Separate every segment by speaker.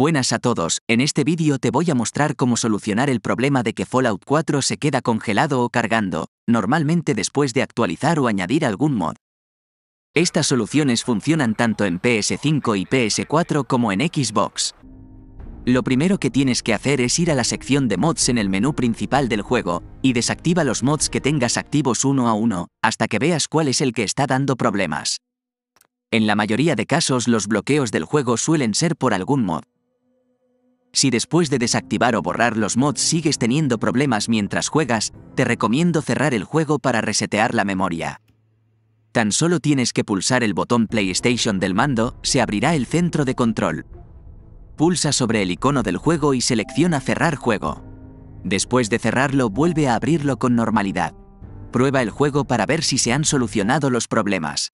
Speaker 1: Buenas a todos, en este vídeo te voy a mostrar cómo solucionar el problema de que Fallout 4 se queda congelado o cargando, normalmente después de actualizar o añadir algún mod. Estas soluciones funcionan tanto en PS5 y PS4 como en Xbox. Lo primero que tienes que hacer es ir a la sección de mods en el menú principal del juego, y desactiva los mods que tengas activos uno a uno, hasta que veas cuál es el que está dando problemas. En la mayoría de casos los bloqueos del juego suelen ser por algún mod, si después de desactivar o borrar los mods sigues teniendo problemas mientras juegas, te recomiendo cerrar el juego para resetear la memoria. Tan solo tienes que pulsar el botón PlayStation del mando, se abrirá el centro de control. Pulsa sobre el icono del juego y selecciona Cerrar juego. Después de cerrarlo, vuelve a abrirlo con normalidad. Prueba el juego para ver si se han solucionado los problemas.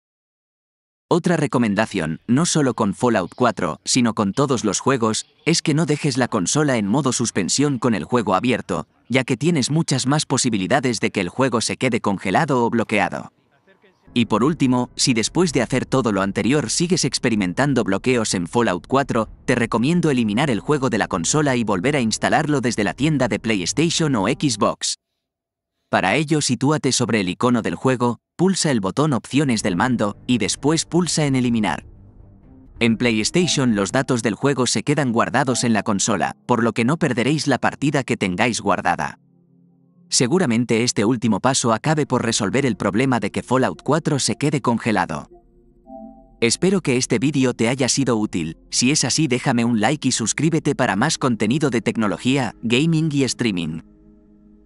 Speaker 1: Otra recomendación, no solo con Fallout 4, sino con todos los juegos, es que no dejes la consola en modo suspensión con el juego abierto, ya que tienes muchas más posibilidades de que el juego se quede congelado o bloqueado. Y por último, si después de hacer todo lo anterior sigues experimentando bloqueos en Fallout 4, te recomiendo eliminar el juego de la consola y volver a instalarlo desde la tienda de PlayStation o Xbox. Para ello sitúate sobre el icono del juego, pulsa el botón Opciones del mando y después pulsa en Eliminar. En PlayStation los datos del juego se quedan guardados en la consola, por lo que no perderéis la partida que tengáis guardada. Seguramente este último paso acabe por resolver el problema de que Fallout 4 se quede congelado. Espero que este vídeo te haya sido útil, si es así déjame un like y suscríbete para más contenido de tecnología, gaming y streaming.